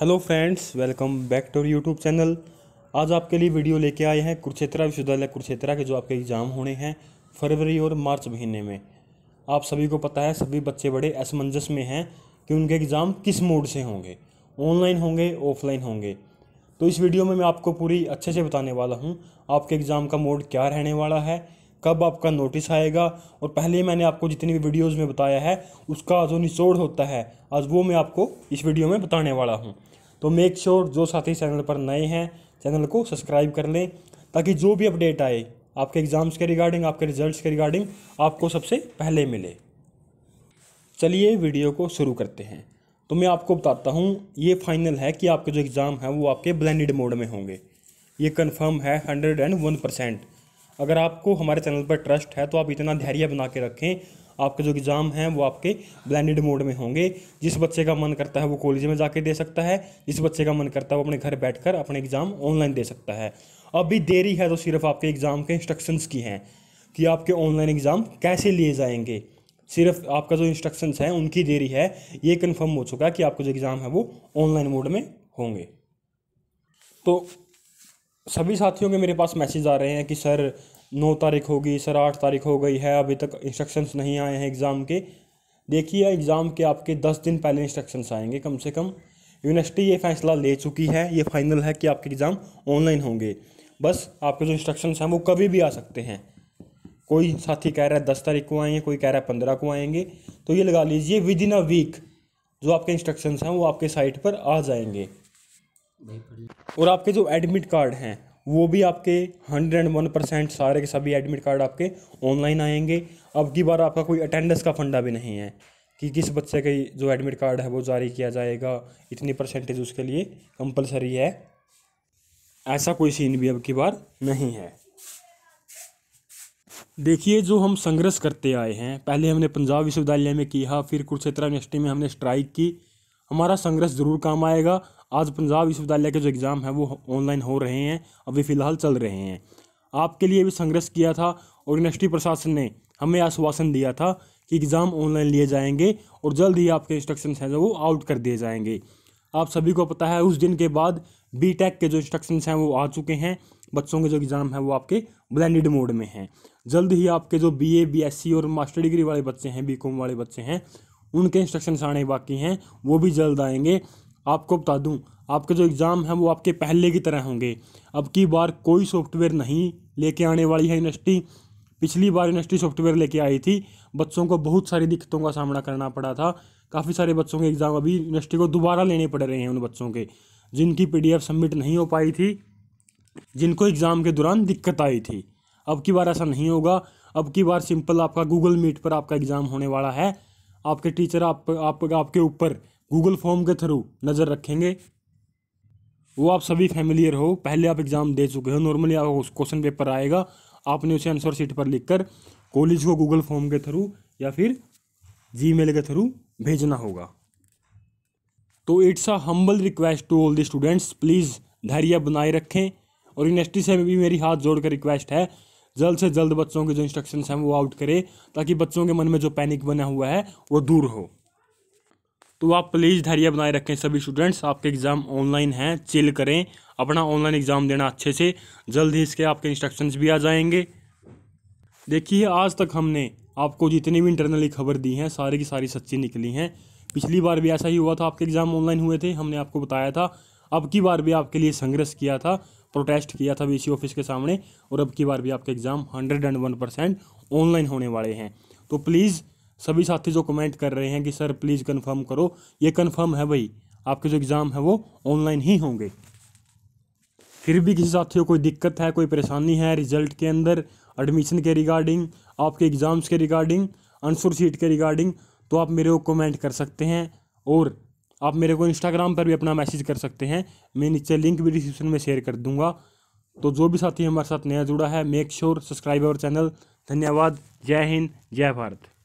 hello friends welcome back to YouTube channel आज आपके लिए वीडियो लेके आए हैं कुरुक्षेत्रा विश्वविद्यालय कुरुक्षेत्रा के जो आपके एग्ज़ाम होने हैं फरवरी और मार्च महीने में आप सभी को पता है सभी बच्चे बड़े असमंजस में हैं कि उनके एग्ज़ाम किस मोड से होंगे ऑनलाइन होंगे ऑफलाइन होंगे तो इस वीडियो में मैं आपको पूरी अच्छे से बताने वाला हूँ आपके एग्ज़ाम का मोड क्या रहने वाला है कब आपका नोटिस आएगा और पहले मैंने आपको जितनी भी वीडियोस में बताया है उसका जो निचोड़ होता है आज वो मैं आपको इस वीडियो में बताने वाला हूँ तो मेक श्योर sure जो साथी चैनल पर नए हैं चैनल को सब्सक्राइब कर लें ताकि जो भी अपडेट आए आपके एग्ज़ाम्स के रिगार्डिंग आपके रिज़ल्ट के रिगार्डिंग आपको सबसे पहले मिले चलिए वीडियो को शुरू करते हैं तो मैं आपको बताता हूँ ये फाइनल है कि आपके जो एग्ज़ाम हैं वो आपके ब्लेंडेड मोड में होंगे ये कन्फर्म है हंड्रेड एंड वन परसेंट अगर आपको हमारे चैनल पर ट्रस्ट है तो आप इतना धैर्य बना के रखें आपके जो एग्ज़ाम हैं वो आपके ब्लैंडेड मोड में होंगे जिस बच्चे का मन करता है वो कॉलेज में जाके दे सकता है जिस बच्चे का मन करता है वो अपने घर बैठकर अपने एग्ज़ाम ऑनलाइन दे सकता है अभी देरी है तो सिर्फ आपके एग्ज़ाम के इंस्ट्रक्शंस की हैं कि आपके ऑनलाइन एग्ज़ाम कैसे लिए जाएंगे सिर्फ आपका जो इंस्ट्रक्शंस हैं उनकी देरी है ये कन्फर्म हो चुका है कि आपका जो एग्ज़ाम है वो ऑनलाइन मोड में होंगे तो सभी साथियों के मेरे पास मैसेज आ रहे हैं कि सर नौ तारीख होगी सर आठ तारीख हो गई है अभी तक इंस्ट्रक्शंस नहीं आए हैं एग्ज़ाम के देखिए एग्ज़ाम के आपके दस दिन पहले इंस्ट्रक्शंस आएंगे कम से कम यूनिवर्सिटी ये फैसला ले चुकी है ये फाइनल है कि आपके एग्ज़ाम ऑनलाइन होंगे बस आपके जो इंस्ट्रक्शंस हैं वो कभी भी आ सकते हैं कोई साथी कह रहा है दस तारीख को आएंगे कोई कह रहा है पंद्रह को आएंगे तो ये लगा लीजिए विद इन अ वीक जो आपके इंस्ट्रक्शंस हैं वो आपके साइट पर आ जाएंगे और आपके जो एडमिट कार्ड हैं वो भी आपके हंड्रेड वन परसेंट सारे के सभी एडमिट कार्ड आपके ऑनलाइन आएंगे अब की बार आपका कोई अटेंडेंस का फंडा भी नहीं है कि किस बच्चे का जो एडमिट कार्ड है वो जारी किया जाएगा इतनी परसेंटेज उसके लिए कंपलसरी है ऐसा कोई सीन भी अब की बार नहीं है देखिए जो हम संघर्ष करते आए हैं पहले हमने पंजाब विश्वविद्यालय में किया फिर कुरुक्षेत्र यूनिवर्सिटी में हमने स्ट्राइक की हमारा संघर्ष ज़रूर काम आएगा आज पंजाब विश्वविद्यालय के जो एग्ज़ाम हैं वो ऑनलाइन हो रहे हैं अभी फ़िलहाल चल रहे हैं आपके लिए भी संघर्ष किया था और यूनिवर्सिटी प्रशासन ने हमें आश्वासन दिया था कि एग्ज़ाम ऑनलाइन लिए जाएंगे और जल्द ही आपके इंस्ट्रक्शन हैं वो आउट कर दिए जाएंगे आप सभी को पता है उस दिन के बाद बी टेक के जो इंस्ट्रक्शन हैं वो आ चुके हैं बच्चों के जो एग्ज़ाम हैं वो आपके ब्लेंडेड मोड में हैं जल्द ही आपके जो B A B S C और मास्टर डिग्री वाले बच्चे हैं बी कॉम वाले बच्चे हैं उनके इंस्ट्रक्शन आने बाकी हैं वो भी जल्द आएंगे आपको बता दूं आपके जो एग्ज़ाम हैं वो आपके पहले की तरह होंगे अब की बार कोई सॉफ्टवेयर नहीं लेके आने वाली है यूनिवर्सिटी पिछली बार यूनिवर्सिटी सॉफ्टवेयर लेके आई थी बच्चों को बहुत सारी दिक्कतों का सामना करना पड़ा था काफ़ी सारे बच्चों के एग्ज़ाम अभी यूनिवर्सिटी को दोबारा लेने पड़ रहे हैं उन बच्चों के जिनकी पी सबमिट नहीं हो पाई थी जिनको एग्ज़ाम के दौरान दिक्कत आई थी अब की बार ऐसा नहीं होगा अब की बार सिंपल आपका गूगल मीट पर आपका एग्ज़ाम होने वाला है आपके टीचर आप, आप, आपके ऊपर गूगल फॉर्म के थ्रू नज़र रखेंगे वो आप सभी फैमिलियर हो पहले आप एग्ज़ाम दे चुके हो नॉर्मली आप उस क्वेश्चन पेपर आएगा आपने उसे आंसर शीट पर लिखकर कॉलेज को गूगल फॉर्म के थ्रू या फिर जीमेल के थ्रू भेजना होगा तो it's a humble request to all the students please धैर्य बनाए रखें और यूनिवर्सिटी से भी मेरी हाथ जोड़कर रिक्वेस्ट है जल्द से जल्द बच्चों के जो इंस्ट्रक्शंस हैं वो आउट करें ताकि बच्चों के मन में जो पैनिक बना हुआ है वो दूर हो तो आप प्लीज़ धैर्य बनाए रखें सभी स्टूडेंट्स आपके एग्ज़ाम ऑनलाइन हैं चिल करें अपना ऑनलाइन एग्ज़ाम देना अच्छे से जल्द ही इसके आपके इंस्ट्रक्शंस भी आ जाएंगे देखिए आज तक हमने आपको जितनी भी इंटरनली खबर दी हैं सारी की सारी सच्ची निकली हैं पिछली बार भी ऐसा ही हुआ था आपके एग्ज़ाम ऑनलाइन हुए थे हमने आपको बताया था अब की बार भी आपके लिए संघर्ष किया था प्रोटेस्ट किया था बी ऑफिस के सामने और अब की बार भी आपके exam hundred and one percent online होने वाले हैं तो प्लीज़ सभी साथी जो कमेंट कर रहे हैं कि सर प्लीज़ कंफर्म करो ये कंफर्म है भाई आपके जो एग्ज़ाम है वो ऑनलाइन ही होंगे फिर भी किसी साथियों कोई दिक्कत है कोई परेशानी है रिजल्ट के अंदर एडमिशन के रिगार्डिंग आपके एग्ज़ाम्स के रिगार्डिंग आंसर शीट के रिगार्डिंग तो आप मेरे को कमेंट कर सकते हैं और आप मेरे को इंस्टाग्राम पर भी अपना मैसेज कर सकते हैं मैं नीचे लिंक भी डिस्क्रिप्शन में शेयर कर दूंगा तो जो भी साथी हमारे साथ नया जुड़ा है make sure subscribe our channel धन्यवाद जय हिंद जय भारत